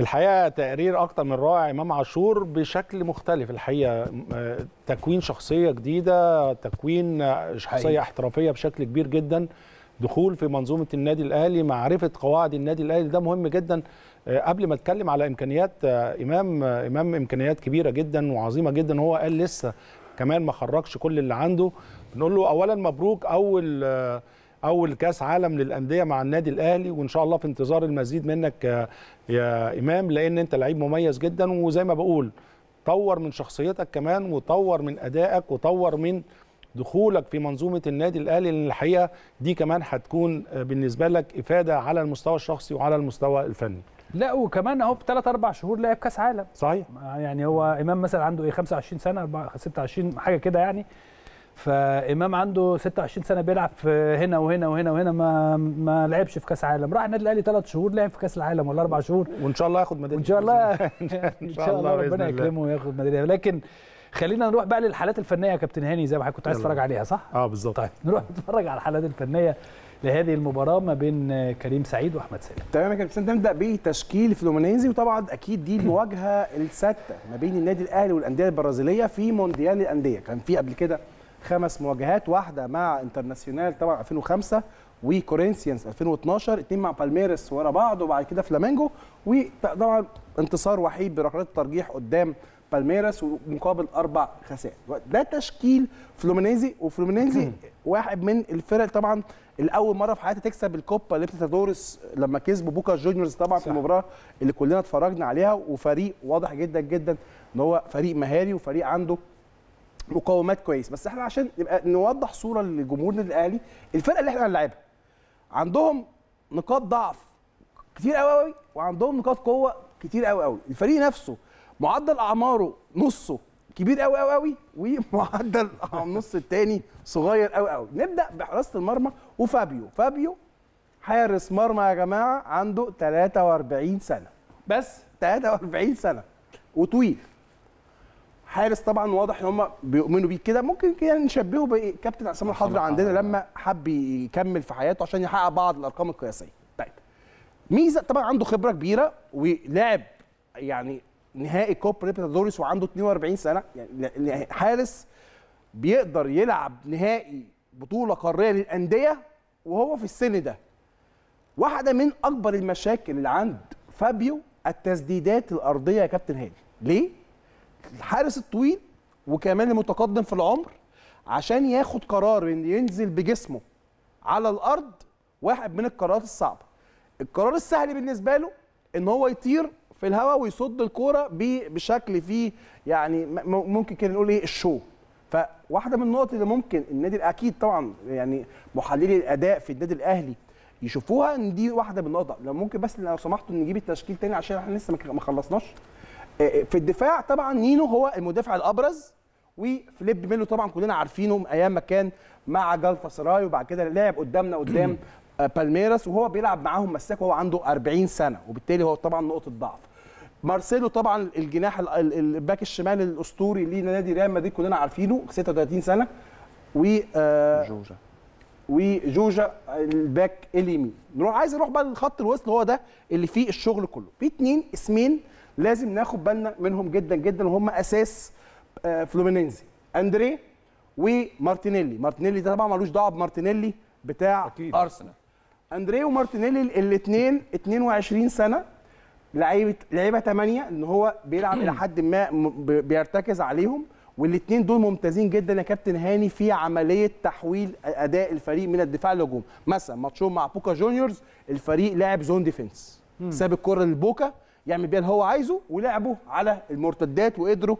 الحقيقه تقرير اكتر من رائع امام عاشور بشكل مختلف الحقيقه آه، تكوين شخصيه جديده تكوين آه، شخصيه حقيقة. احترافيه بشكل كبير جدا دخول في منظومه النادي الاهلي معرفه قواعد النادي الاهلي ده مهم جدا آه، قبل ما اتكلم على امكانيات امام امام امكانيات كبيره جدا وعظيمه جدا هو قال لسه كمان ما خرجش كل اللي عنده بنقول له اولا مبروك اول اول كاس عالم للانديه مع النادي الاهلي وان شاء الله في انتظار المزيد منك يا امام لان انت لعيب مميز جدا وزي ما بقول طور من شخصيتك كمان وطور من ادائك وطور من دخولك في منظومه النادي الاهلي لان الحقيقه دي كمان هتكون بالنسبه لك افاده على المستوى الشخصي وعلى المستوى الفني لا وكمان اهو في ثلاث اربع شهور لعب كاس عالم صحيح يعني هو امام مثلا عنده ايه 25 سنه 26 حاجه كده يعني فامام عنده 26 سنه بيلعب في هنا وهنا وهنا وهنا ما ما لعبش في كاس عالم راح النادي الاهلي ثلاث شهور لعب في كاس العالم ولا اربع شهور وان شاء الله ياخد ميداليه ان شاء الله ان شاء الله ربنا يكرمه وياخد ميداليه لكن خلينا نروح بقى للحالات الفنيه يا كابتن هاني زي ما حضرتك كنت عايز تتفرج عليها صح؟ اه بالظبط طيب نروح نتفرج على الحالات الفنيه لهذه المباراه ما بين كريم سعيد واحمد سالم تمام يا كابتن نبدا بتشكيل فلومينيزي وطبعا اكيد دي المواجهه السادسه ما بين النادي الاهلي والانديه البرازيليه في مونديال الانديه كان في قبل كده خمس مواجهات واحده مع انترناسيونال طبعا 2005 وكورينثيانس 2012 اثنين مع بالميرس ورا بعض وبعد كده فلامينجو وطبعا انتصار وحيد بركلات الترجيح قدام بالميرس ومقابل اربع خسائر ده تشكيل فلومينيزي وفلومينيزي واحد من الفرق طبعا الاول مره في حياتها تكسب الكوبا ليبتادورس لما كسبوا بوكا جونيورز طبعا صح. في المباراه اللي كلنا اتفرجنا عليها وفريق واضح جدا جدا ان هو فريق مهاري وفريق عنده مقومات كويس بس احنا عشان نبقى نوضح صوره للجمهور النادي الاهلي الفرقه اللي احنا هنلاعبها عندهم نقاط ضعف كتير قوي قوي وعندهم نقاط قوه كتير قوي قوي الفريق نفسه معدل اعماره نصه كبير قوي قوي قوي ومعدل النص الثاني صغير قوي قوي نبدا بحراسه المرمى وفابيو فابيو حارس مرمى يا جماعه عنده 43 سنه بس 43 سنه وطويل حارس طبعا واضح ان هم بيؤمنوا بيه كده ممكن يعني نشبهه بكابتن عصام الحضري عندنا لما حب يكمل في حياته عشان يحقق بعض الارقام القياسيه طيب ميزه طبعا عنده خبره كبيره ولاعب يعني نهائي كوب ريبتادوريس وعنده 42 سنه يعني حارس بيقدر يلعب نهائي بطوله قاريه للانديه وهو في السن ده واحده من اكبر المشاكل اللي عند فابيو التسديدات الارضيه يا كابتن هادي ليه الحارس الطويل وكمان المتقدم في العمر عشان ياخد قرار ان ينزل بجسمه على الارض واحد من القرارات الصعبه القرار السهل بالنسبه له ان هو يطير في الهواء ويصد الكوره بشكل فيه يعني ممكن كده نقول ايه الشو فواحده من النقط اللي ممكن النادي اكيد طبعا يعني محللي الاداء في النادي الاهلي يشوفوها ان دي واحده من النقط لو ممكن بس لو سمحتوا نجيب التشكيل تاني عشان احنا لسه ما خلصناش في الدفاع طبعا نينو هو المدافع الابرز وفليب ميلو طبعا كلنا عارفينه من ايام ما كان مع جالفا سراي وبعد كده لعب قدامنا قدام بالميراس وهو بيلعب معاهم مساك وهو عنده 40 سنه وبالتالي هو طبعا نقطه ضعف مارسيلو طبعا الجناح الباك الشمال الاسطوري لنادي ريال مدريد كلنا عارفينه 36 سنه و آه، جوجا وجوجا الباك اليمين نروح عايز اروح بقى للخط الوسط هو ده اللي فيه الشغل كله في اثنين اسمين لازم ناخد بالنا منهم جدا جدا وهم اساس آه، فلومينينزي اندريه ومارتينيلي مارتينيلي ده طبعا ملوش دعوه بمارتينيلي بتاع أكيد. ارسنال اندريه ومارتينيلي الاثنين 22 سنه لعيبه لعيبه 8 ان هو بيلعب الى حد ما بيرتكز عليهم والاثنين دول ممتازين جدا يا كابتن هاني في عمليه تحويل اداء الفريق من الدفاع للهجوم مثلا ماتشهم مع بوكا جونيورز الفريق لعب زون ديفنس ساب الكره لبوكا يعمل بيها اللي هو عايزه ولعبوا على المرتدات وقدروا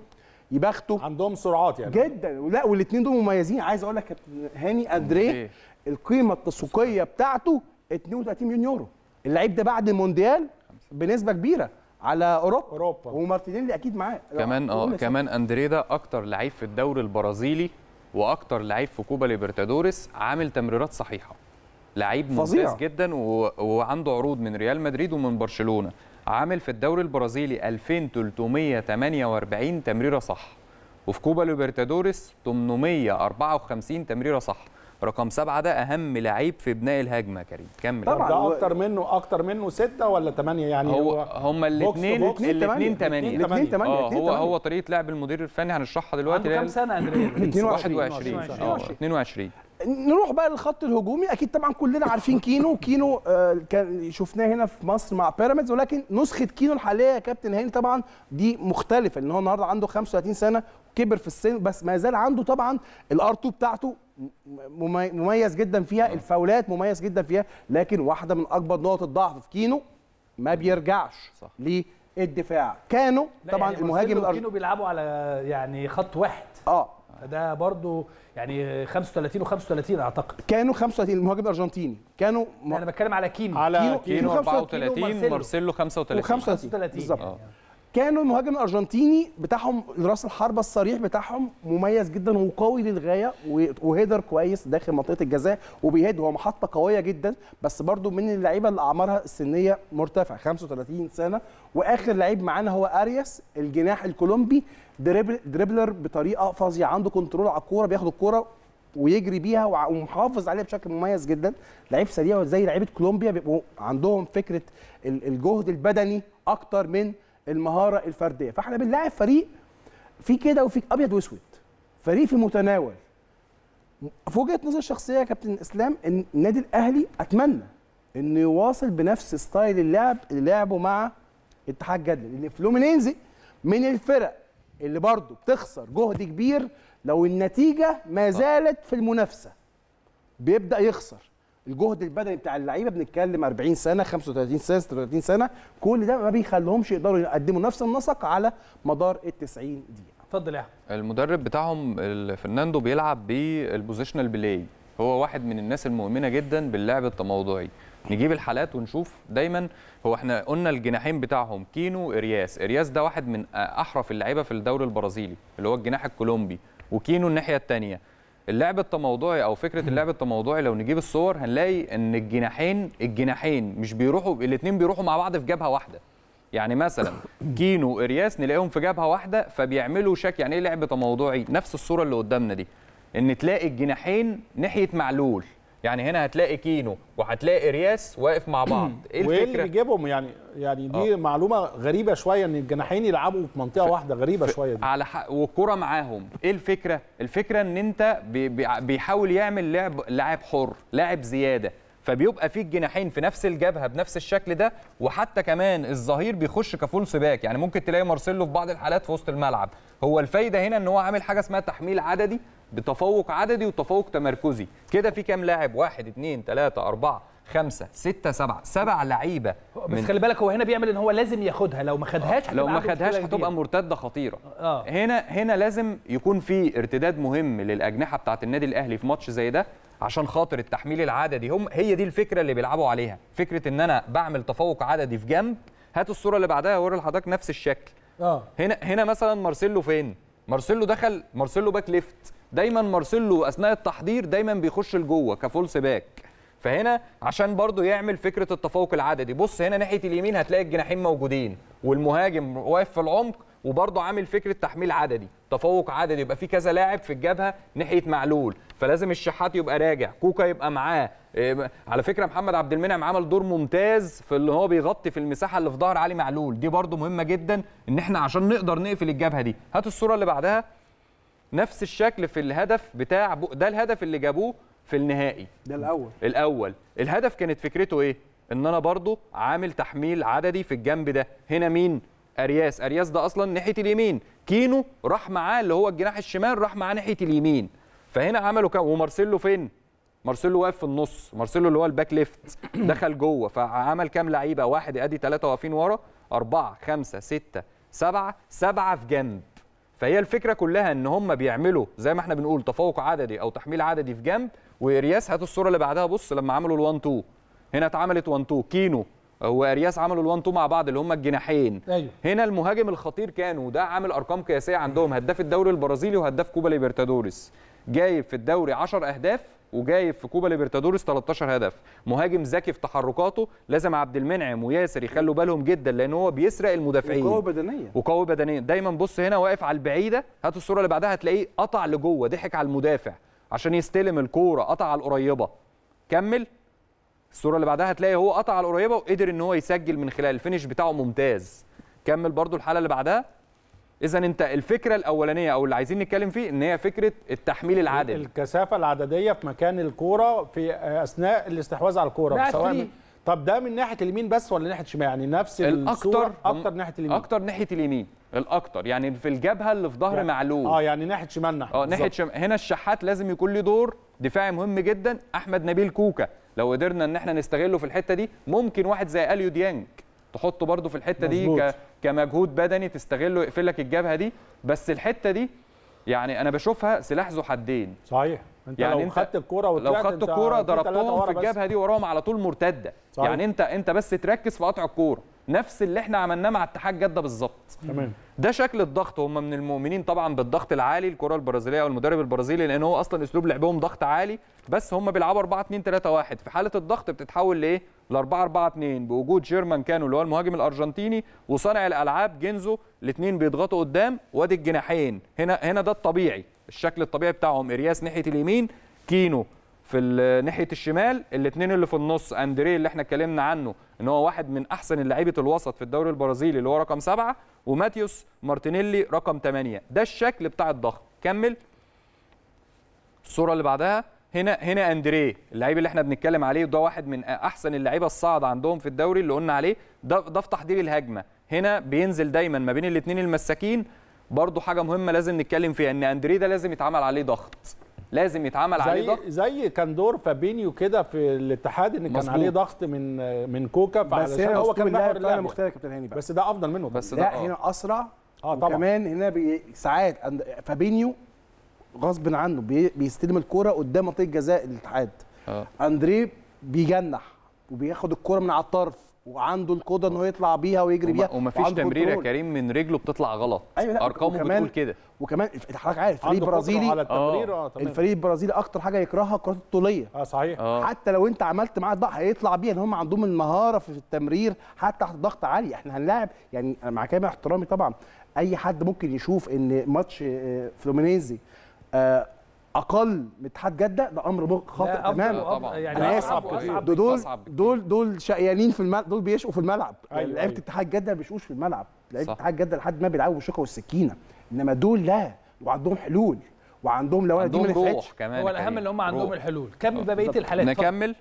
يبختوا عندهم سرعات يعني جدا ولا والاثنين دول مميزين عايز اقول لك هاني اندريه القيمه التسويقيه بتاعته 32 مليون يورو اللعيب ده بعد المونديال بنسبه كبيره على اوروبا اوروبا ومارتينيلي اكيد معاه كمان اه كمان اندريه ده اكتر لعيب في الدوري البرازيلي واكتر لعيب في كوبا ليبرتادوريس عامل تمريرات صحيحه لعيب ممتاز جدا و... وعنده عروض من ريال مدريد ومن برشلونه عامل في الدوري البرازيلي 2348 تمريره صح وفي كوبا ليبرتادوريس 854 تمريره صح رقم سبعة ده أهم لعيب في بناء الهجمة كريم كمل طبعا ده أكتر منه أكتر منه ستة ولا ثمانية يعني هو هما الاثنين الاثنين تمانية الاثنين ثمانية اه، هو هو طريقة لعب المدير الفني هنشرحها دلوقتي عنده كام سنة أندريا 22 21 22 نروح بقى للخط الهجومي اكيد طبعا كلنا عارفين كينو كينو آه، كان شفناه هنا في مصر مع بيراميدز ولكن نسخه كينو الحاليه يا كابتن هاني طبعا دي مختلفه ان هو النهارده عنده 35 سنه كبر في السن بس ما زال عنده طبعا الار 2 بتاعته مميز جدا فيها آه. الفاولات مميز جدا فيها لكن واحده من اكبر نقط الضعف في كينو ما بيرجعش للدفاع الدفاع كانوا طبعا يعني المهاجم الارجنتيني كانوا بيلعبوا على يعني خط واحد اه ده برضو يعني 35 و35 اعتقد كانوا 35 المهاجم الارجنتيني كانوا م... انا بتكلم على كينو على كينو, كينو, كينو 34 مارسيلو 35 و35 بالظبط يعني. كانوا المهاجم الارجنتيني بتاعهم راس الحربه الصريح بتاعهم مميز جدا وقوي للغايه وهيدر كويس داخل منطقه الجزاء وبيهد هو محطه قويه جدا بس برده من اللعيبه اللي اعمارها السنيه مرتفعه 35 سنه واخر لعيب معانا هو ارياس الجناح الكولومبي دريبلر بطريقه فظيعه عنده كنترول على الكوره بياخد الكوره ويجري بيها ومحافظ عليها بشكل مميز جدا لعيب سريع زي لعيبه كولومبيا بيبقوا عندهم فكره الجهد البدني اكتر من المهاره الفرديه فاحنا بنلاعب فريق في كده وفي ابيض واسود فريق في متناول في وجهه نظر شخصيه يا كابتن اسلام ان النادي الاهلي اتمنى انه يواصل بنفس ستايل اللعب اللي لعبه مع اتحاد جده لان فلومينينزي من الفرق اللي برضه بتخسر جهد كبير لو النتيجه ما زالت في المنافسه بيبدا يخسر الجهد البدني بتاع اللعيبه بنتكلم 40 سنه 35 سنه 36 سنه كل ده ما بيخليهمش يقدروا يقدموا نفس النسق على مدار ال 90 دقيقه اتفضل يا المدرب بتاعهم فرناندو بيلعب بالبوزيشنال بلاي هو واحد من الناس المؤمنه جدا باللعب التموضعي نجيب الحالات ونشوف دايما هو احنا قلنا الجناحين بتاعهم كينو ارياس ارياس ده واحد من احرف اللعيبه في الدوري البرازيلي اللي هو الجناح الكولومبي وكينو الناحيه الثانيه اللعب التموضعي او فكره اللعب التموضعي لو نجيب الصور هنلاقي ان الجناحين الجناحين مش بيروحوا الاثنين بيروحوا مع بعض في جبهه واحده يعني مثلا كينو ارياس نلاقيهم في جبهه واحده فبيعملوا شك يعني ايه لعب تموضعي نفس الصوره اللي قدامنا دي ان تلاقي الجناحين ناحيه معلول يعني هنا هتلاقي كينو وهتلاقي رياس واقف مع بعض ايه الفكره؟ وايه اللي بيجيبهم يعني يعني دي أوه. معلومه غريبه شويه ان الجناحين يلعبوا في منطقه ف... واحده غريبه ف... شويه دي. على حق وكره معاهم ايه الفكره؟ الفكره ان انت بي... بيحاول يعمل لعب لاعب حر لاعب زياده فبيبقى فيه الجناحين في نفس الجبهه بنفس الشكل ده وحتى كمان الظهير بيخش كفولس باك يعني ممكن تلاقي مارسيلو في بعض الحالات في وسط الملعب هو الفايده هنا ان هو عامل حاجه اسمها تحميل عددي بتفوق عددي وتفوق تمركزي كده في كام لاعب واحد اثنين ثلاثة أربعة خمسة ستة سبعة سبع لعيبة بس خلي بالك هو هنا بيعمل ان هو لازم ياخدها لو ما خدهاش لو ما خدهاش هتبقى مرتدة خطيرة آه. هنا هنا لازم يكون في ارتداد مهم للأجنحة بتاعة النادي الأهلي في ماتش زي ده عشان خاطر التحميل العددي هم هي دي الفكره اللي بيلعبوا عليها فكره ان انا بعمل تفوق عددي في جنب هات الصوره اللي بعدها وري لحضرتك نفس الشكل اه هنا هنا مثلا مارسيلو فين مارسيلو دخل مارسيلو باك ليفت دايما مارسيلو اثناء التحضير دايما بيخش لجوه كفولس باك فهنا عشان برضه يعمل فكره التفوق العددي بص هنا ناحيه اليمين هتلاقي الجناحين موجودين والمهاجم واقف في العمق وبرضه عامل فكره تحميل عددي تفوق عددي يبقى في كذا لاعب في الجبهه ناحيه معلول فلازم الشحات يبقى راجع كوكا يبقى معاه آه، على فكره محمد عبد المنعم عمل دور ممتاز في اللي هو بيغطي في المساحه اللي في ظهر علي معلول دي برضه مهمه جدا ان احنا عشان نقدر نقفل الجبهه دي هات الصوره اللي بعدها نفس الشكل في الهدف بتاع ده الهدف اللي جابوه في النهائي ده الاول الاول الهدف كانت فكرته ايه ان انا برضو عامل تحميل عددي في الجنب ده هنا مين ارياس ارياس ده اصلا ناحيه اليمين كينو راح معاه اللي هو الجناح الشمال راح معاه ناحيه اليمين فهنا عملوا كام ومارسيلو فين مارسيلو واقف في النص مارسيلو اللي هو الباك ليفت دخل جوه فعمل كام لعيبه واحد ادي ثلاثه واقفين ورا أربعة خمسة ستة سبعة سبعة في جنب فهي الفكرة كلها إن هم بيعملوا زي ما احنا بنقول تفوق عددي أو تحميل عددي في جنب وإرياس هات الصورة اللي بعدها بص لما عملوا ال 1 2 هنا اتعملت 1 2 كينو هو وارياس عملوا الوان تو مع بعض اللي هم الجناحين أيوه. هنا المهاجم الخطير كان وده عامل ارقام قياسيه عندهم هداف الدوري البرازيلي وهداف كوبا ليبرتادوريس جايب في الدوري 10 اهداف وجايب في كوبا ليبرتادوريس 13 هدف مهاجم ذكي في تحركاته لازم عبد المنعم وياسر يخلوا بالهم جدا لان هو بيسرق المدافعين وقوي بدنيا وقوي بدنيا دايما بص هنا واقف على البعيده هات الصوره اللي بعدها هتلاقيه قطع لجوه ضحك على المدافع عشان يستلم الكوره قطع على القريبه كمل الصوره اللي بعدها هتلاقي هو قطع على القريبه وقدر ان هو يسجل من خلال الفينش بتاعه ممتاز كمل برضو الحاله اللي بعدها اذا انت الفكره الاولانيه او اللي عايزين نتكلم فيه ان هي فكره التحميل العادل الكثافه العدديه في مكان الكوره في آه، اثناء الاستحواذ على الكوره سواء طب ده من ناحيه اليمين بس ولا ناحيه الشمال يعني نفس الصوره اكتر ناحيه اليمين اكتر ناحيه اليمين الاكتر يعني في الجبهه اللي في ظهر يعني معلول اه يعني ناحيه شمالنا اه ناحيه شمال هنا الشحات لازم يكون له دور دفاعي مهم جدا احمد نبيل كوكا لو قدرنا ان احنا نستغله في الحته دي ممكن واحد زي اليو ديانج تحطه برده في الحته مزبوط. دي ك... كمجهود بدني تستغله يقفل لك الجبهه دي بس الحته دي يعني انا بشوفها سلاح ذو حدين صحيح انت يعني لو خدت الكوره وطلعت لو خدت الكوره ضربتهم في الجبهه دي وراهم على طول مرتده يعني صحيح. يعني انت انت بس تركز في قطع الكوره نفس اللي احنا عملناه مع اتحاد جده بالظبط تمام ده شكل الضغط هم من المؤمنين طبعا بالضغط العالي الكره البرازيليه او المدرب البرازيلي لان هو اصلا اسلوب لعبهم ضغط عالي بس هم بيلعبوا 4 2 3 1 في حاله الضغط بتتحول لايه ل 4 4 2 بوجود جيرمان كانو اللي هو المهاجم الارجنتيني وصانع الالعاب جينزو الاثنين بيضغطوا قدام وادي الجناحين هنا هنا ده الطبيعي الشكل الطبيعي بتاعهم ارياس ناحيه اليمين كينو في ناحيه الشمال الاثنين اللي في النص اندريه اللي احنا اتكلمنا عنه ان هو واحد من احسن لعيبه الوسط في الدوري البرازيلي اللي هو رقم سبعة وماتيوس مارتينيلي رقم 8 ده الشكل بتاع الضغط كمل الصوره اللي بعدها هنا هنا اندريه اللعيب اللي احنا بنتكلم عليه وده واحد من احسن اللعيبه الصاعد عندهم في الدوري اللي قلنا عليه ده ده في تحضير الهجمه هنا بينزل دايما ما بين الاثنين المساكين برضو حاجه مهمه لازم نتكلم فيها ان اندريه ده لازم يتعمل عليه ضغط لازم يتعمل زي عليه ضغط زي كان دور فابينيو كده في الاتحاد ان كان عليه ضغط من من كوكا بس هنا هو كان محور اللعب مختلف كابتن هاني بس ده افضل منه بس ده, ده آه. هنا اسرع اه طبعا كمان هنا ساعات فابينيو غصب عنه بيستلم الكوره قدام منطقه جزاء الاتحاد آه. اندريه بيجنح وبياخد الكوره من على الطرف وعنده القدره انه يطلع بيها ويجري بيها ومفيش تمريره يا كريم من رجله بتطلع غلط أيوة ارقامه بتقول كده وكمان حضرتك عارف الفريق البرازيلي آه. آه، الفريق البرازيلي اكتر حاجه يكرهها الكرات الطوليه اه صحيح أوه. حتى لو انت عملت معاه ضغط هيطلع بيها ان هم عندهم المهاره في التمرير حتى تحت ضغط عالي احنا هنلاعب يعني مع كامل احترامي طبعا اي حد ممكن يشوف ان ماتش آه، فلومينيزي اقل من اتحاد جده ده امر خاطئ تماما يعني اصعب اسف دول دول دول شقيانين في الملعب دول بيشقوا في الملعب أيوة يعني لعيبه أيوة. اتحاد جده ما بيشقوش في الملعب لعيبه اتحاد جده لحد ما بيلعبوا بالشوكه والسكينه انما دول لا وعندهم حلول وعندهم لو انا دي ما نفعتش هو الاهم ان هم عندهم الحلول كمل آه. بقيه الحالات نكمل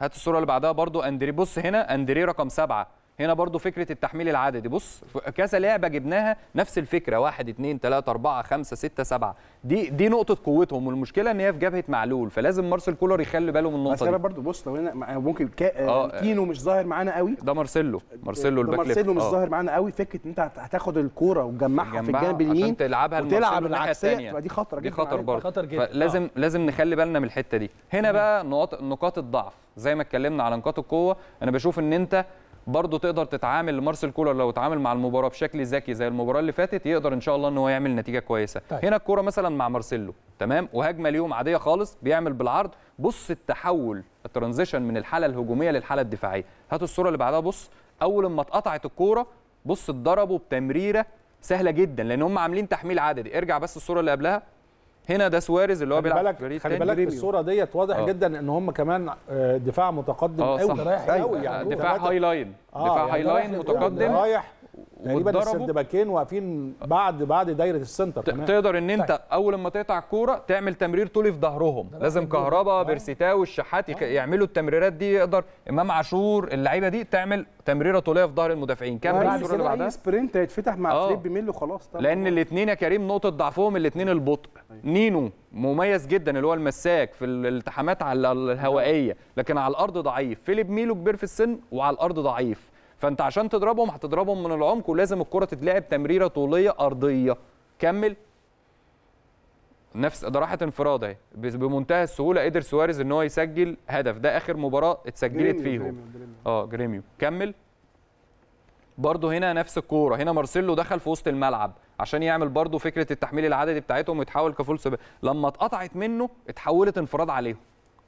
هات الصوره اللي بعدها برضو اندري بص هنا اندري رقم سبعه هنا برضو فكره التحميل العددي بص كذا لعبه جبناها نفس الفكره 1 2 3 4 5 6 7 دي دي نقطه قوتهم والمشكله ان هي في جبهه معلول فلازم مارسيل كولر يخلي باله من النقطه دي برضو بص لو هنا ممكن كا... آه، آه، كينو مش ظاهر معانا قوي ده مارسيلو مارسيلو الباك مارسيلو مش آه. ظاهر معانا قوي فكره ان انت هتاخد الكوره وتجمعها في الجانب اليمين تلعبها وتلعب العكسيه دي خطره دي خطر برضه خطر جدا فلازم آه. لازم نخلي بالنا من الحته دي هنا بقى نقاط نقاط الضعف زي ما اتكلمنا على نقاط القوه انا بشوف ان انت برضه تقدر تتعامل لمارسيل كولر لو اتعامل مع المباراه بشكل ذكي زي المباراه اللي فاتت يقدر ان شاء الله ان هو يعمل نتيجه كويسه طيب. هنا الكوره مثلا مع مارسيلو تمام وهجمه اليوم عاديه خالص بيعمل بالعرض بص التحول الترانزيشن من الحاله الهجوميه للحاله الدفاعيه هات الصوره اللي بعدها بص اول ما اتقطعت الكوره بص اتضربوا بتمريره سهله جدا لان هم عاملين تحميل عددي ارجع بس الصوره اللي قبلها هنا ده سواريز اللي هو بيلعب في فريق خلي بالك الصوره ديت واضح أوه. جدا ان هم كمان آه، دفاع متقدم قوي آه، رايح قوي أيوة. يعني دفاع هاي لاين دفاع هاي آه، يعني لاين يعني متقدم رايح تقريبا السيرد باكين واقفين بعد بعد دايره السنتر كمان تقدر ان انت طيب. اول ما تقطع الكوره تعمل تمرير طولي في ظهرهم لازم كهربا آه. بيرسيتاو الشحات يك... آه. يعملوا التمريرات دي يقدر امام عاشور اللعيبه دي تعمل تمريره طوليه في ظهر المدافعين كام الصوره اللي بعدها سبرنت هيتفتح مع آه. فليب ميلو خلاص طبعا لان الاثنين يا كريم نقطه ضعفهم الاثنين البطء طيب. نينو مميز جدا اللي هو المساك في الالتحامات على الهوائيه لكن على الارض ضعيف فيليب ميلو كبير في السن وعلى الارض ضعيف فانت عشان تضربهم هتضربهم من العمق ولازم الكره تتلعب تمريره طوليه ارضيه كمل نفس ده راحت انفراد اهي بمنتهى السهوله قدر سواريز ان هو يسجل هدف ده اخر مباراه اتسجلت فيهم اه جريميو كمل برضه هنا نفس الكوره هنا مارسيلو دخل في وسط الملعب عشان يعمل برضه فكره التحميل العددي بتاعتهم ويتحول كفول سباق لما اتقطعت منه اتحولت انفراد عليهم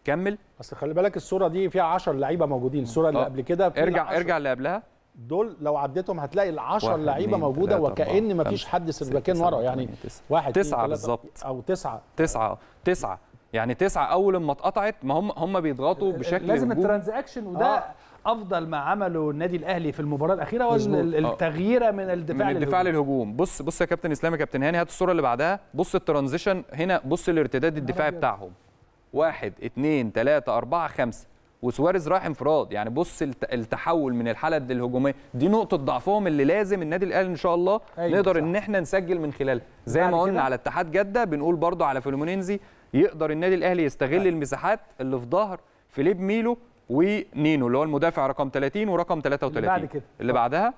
كمل اصل خلي بالك الصوره دي فيها 10 لعيبه موجودين الصوره اللي آه، قبل كده ارجع عشر. ارجع اللي قبلها دول لو عديتهم هتلاقي ال 10 لعيبه موجوده وكأن ما فيش حد سباكين ورا يعني تسعة. واحد تسعه بالظبط او تسعه تسعه آه، تسعه يعني تسعه اول ما اتقطعت ما هم هم بيضغطوا بشكل لازم الترانزاكشن وده آه. افضل ما عمله النادي الاهلي في المباراه الاخيره هو آه. التغييره من الدفاع من الدفاع للهجوم. للهجوم بص بص يا كابتن اسلام يا كابتن هاني هات الصوره اللي بعدها بص الترانزيشن هنا بص الارتداد الدفاعي بتاعهم واحد اثنين ثلاثة أربعة خمسة وسواريز راح انفراد يعني بص التحول من الحاله الهجوميه دي نقطه ضعفهم اللي لازم النادي الاهلي ان شاء الله أيوة نقدر صح. ان احنا نسجل من خلالها زي ما قلنا على اتحاد جده بنقول برضو على فلومينينزي يقدر النادي الاهلي يستغل أيوة. المساحات اللي في ظهر فيليب ميلو ونينو اللي هو المدافع رقم 30 ورقم 33 اللي, بعد كده. اللي بعدها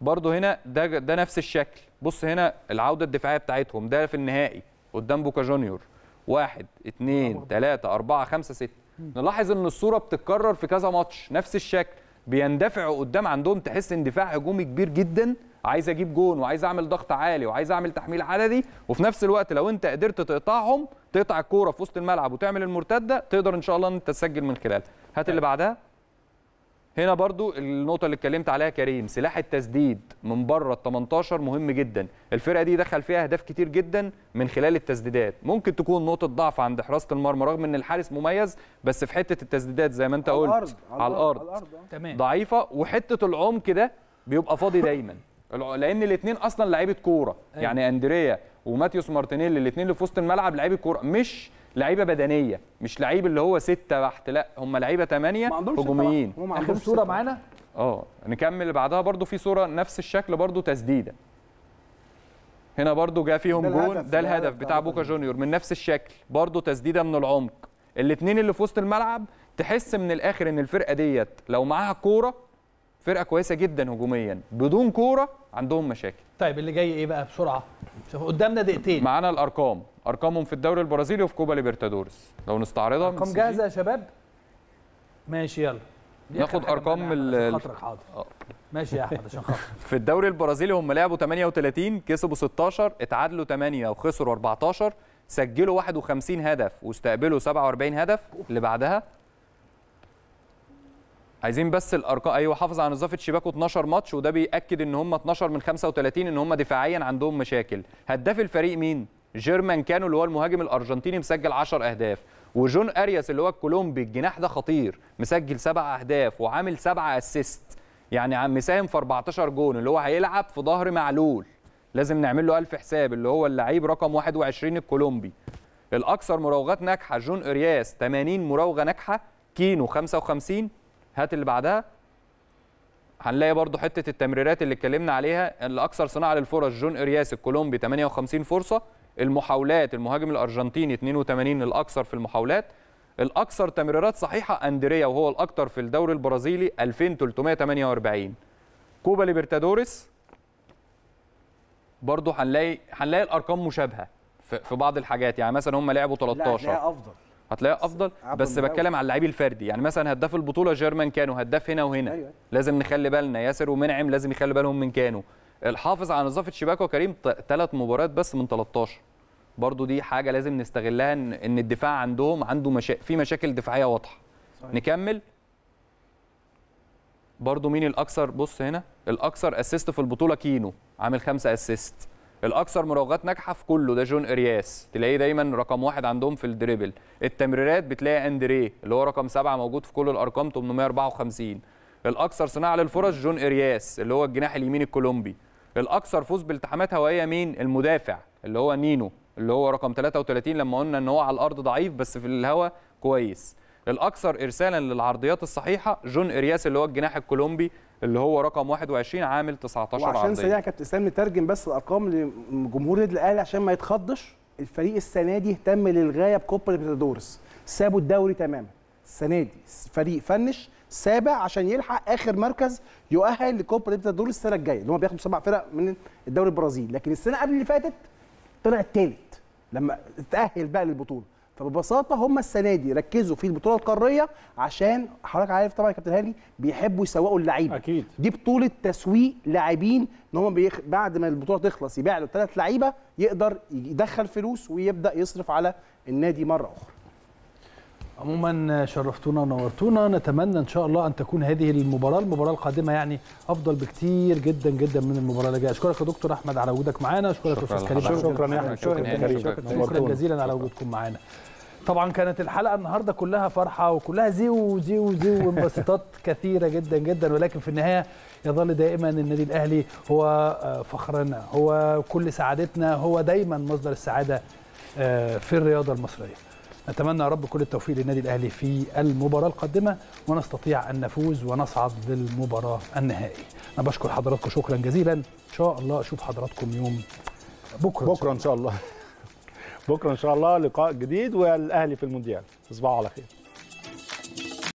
برضو هنا ده ده نفس الشكل بص هنا العوده الدفاعيه بتاعتهم ده في النهائي قدام بوكا جونيور واحد اتنين تلاتة أربعة خمسة ستة نلاحظ ان الصوره بتتكرر في كذا ماتش نفس الشكل بيندفعوا قدام عندهم تحس اندفاع هجومي كبير جدا عايز اجيب جون وعايز اعمل ضغط عالي وعايز اعمل تحميل عددي وفي نفس الوقت لو انت قدرت تقطعهم تقطع الكوره في وسط الملعب وتعمل المرتده تقدر ان شاء الله ان انت تسجل من خلالها هات اللي أيوة. بعدها هنا برضو النقطه اللي اتكلمت عليها كريم سلاح التسديد من بره ال 18 مهم جدا الفرقه دي دخل فيها اهداف كتير جدا من خلال التسديدات ممكن تكون نقطه ضعف عند حراسه المرمى رغم ان الحارس مميز بس في حته التسديدات زي ما انت على قلت الأرض. على الارض, على الأرض. آه. تمام. ضعيفه وحته العمق ده بيبقى فاضي دايما لان الاثنين اصلا لعيبه كوره أيوه. يعني اندريا وماتيوس مارتينيلي الاثنين اللي في وسط الملعب لعيبه كوره مش لعيبه بدنيه مش لعيب اللي هو سته بحت لا هم لعيبه ثمانيه هجوميين هم ما عندهمش صوره معانا اه نكمل بعدها برده في صوره نفس الشكل برده تسديده هنا برده جه فيهم جون ده الهدف بتاع بوكا جونيور من نفس الشكل برده تسديده من العمق الاثنين اللي في وسط الملعب تحس من الاخر ان الفرقه ديت لو معاها كوره فرقه كويسه جدا هجوميا بدون كوره عندهم مشاكل طيب اللي جاي ايه بقى بسرعه شوف قدامنا دقيقتين معانا الارقام ارقامهم في الدوري البرازيلي وفي كوبا ليبرتادورس لو نستعرضها ارقام جاهزه يا شباب ماشي يلا ناخد ارقام ال خاطرك حاضر ماشي يا احمد عشان خاطرك في الدوري البرازيلي هم لعبوا 38 كسبوا 16 اتعادلوا 8 وخسروا 14 سجلوا 51 هدف واستقبلوا 47 هدف اللي بعدها عايزين بس الارقام ايوه حافظ على نظافه شباكه 12 ماتش وده بياكد ان هم 12 من 35 ان هم دفاعيا عندهم مشاكل هداف الفريق مين جيرمان كانو اللي هو المهاجم الارجنتيني مسجل 10 اهداف وجون ارياس اللي هو الكولومبي الجناح ده خطير مسجل سبع اهداف وعامل سبعة اسيست يعني عم مساهم في 14 جون اللي هو هيلعب في ظهر معلول لازم نعمل له الف حساب اللي هو اللعيب رقم 21 الكولومبي الاكثر مراوغات ناجحه جون ارياس 80 مراوغه ناجحه كينو 55 هات اللي بعدها هنلاقي برضو حته التمريرات اللي اتكلمنا عليها الاكثر صناعه للفرص جون ارياس الكولومبي 58 فرصه المحاولات المهاجم الارجنتيني 82 الاكثر في المحاولات الاكثر تمريرات صحيحه اندريا وهو الاكثر في الدوري البرازيلي 2348 كوبا ليبرتادوريس برضو هنلاقي هنلاقي الارقام مشابهه في بعض الحاجات يعني مثلا هم لعبوا 13 لا افضل هتلاقيها افضل بس بتكلم على اللعيب الفردي يعني مثلا هداف البطوله جيرمان كانو هداف هنا وهنا أيوة. لازم نخلي بالنا ياسر ومنعم لازم يخلي بالهم من كانو الحافظ على نظافه شباكه كريم ثلاث مباريات بس من 13 برضو دي حاجه لازم نستغلها ان الدفاع عندهم عنده مشا... في مشاكل دفاعيه واضحه صحيح. نكمل برضو مين الاكثر بص هنا الاكثر اسيست في البطوله كينو عامل خمسة اسيست الاكثر مراوغات ناجحه في كله ده جون ارياس تلاقيه دايما رقم واحد عندهم في الدريبل التمريرات بتلاقي اندريه اللي هو رقم سبعه موجود في كل الارقام 854 الاكثر صناعه للفرص جون ارياس اللي هو الجناح اليمين الكولومبي الاكثر فوز بالتحامات هوائيه مين المدافع اللي هو نينو اللي هو رقم 33 لما قلنا ان هو على الارض ضعيف بس في الهواء كويس الاكثر ارسالا للعرضيات الصحيحه جون ارياس اللي هو الجناح الكولومبي اللي هو رقم 21 عامل 19 عرضيه عشان سريع كابتن اسلام نترجم بس الارقام لجمهور النادي الاهلي عشان ما يتخضش الفريق السنه دي اهتم للغايه بكوبا ليبرتادورس سابوا الدوري تماما السنه دي فريق فنش سابع عشان يلحق اخر مركز يؤهل لكوبا ليبرتادورس السنه الجايه اللي هو بياخد سبع فرق من الدوري البرازيلي لكن السنه قبل اللي فاتت طلع الثالث لما اتاهل بقى للبطوله فببساطه هم السنه دي ركزوا في البطوله القاريه عشان حضرتك عارف طبعا يا كابتن هاني بيحبوا يسوقوا اللعيبه اكيد دي بطوله تسويق لاعبين ان هم بيخ... بعد ما البطوله تخلص يبيع له ثلاث لعيبه يقدر يدخل فلوس ويبدا يصرف على النادي مره اخرى عموما شرفتونا ونورتونا نتمنى ان شاء الله ان تكون هذه المباراه المباراه القادمه يعني افضل بكتير جدا جدا من المباراه اللي جايه اشكرك يا دكتور احمد على وجودك معانا اشكرك يا استاذ كريم شكرا يا احمد شكرا شكرا جزيلا على وجودكم معانا طبعا كانت الحلقه النهارده كلها فرحه وكلها زيو زيو زيو وانبساطات كثيره جدا جدا ولكن في النهايه يظل دائما النادي الاهلي هو آه، فخرنا هو كل سعادتنا هو دايما مصدر السعاده آه، في الرياضه المصريه نتمنى يا رب كل التوفيق للنادي الاهلي في المباراه القادمه ونستطيع ان نفوز ونصعد للمباراه النهائي انا بشكر حضراتكم شكرا جزيلا ان شاء الله اشوف حضراتكم يوم بكره بكره ان شاء الله بكره ان شاء الله لقاء جديد والاهلي في المونديال تصبحوا على خير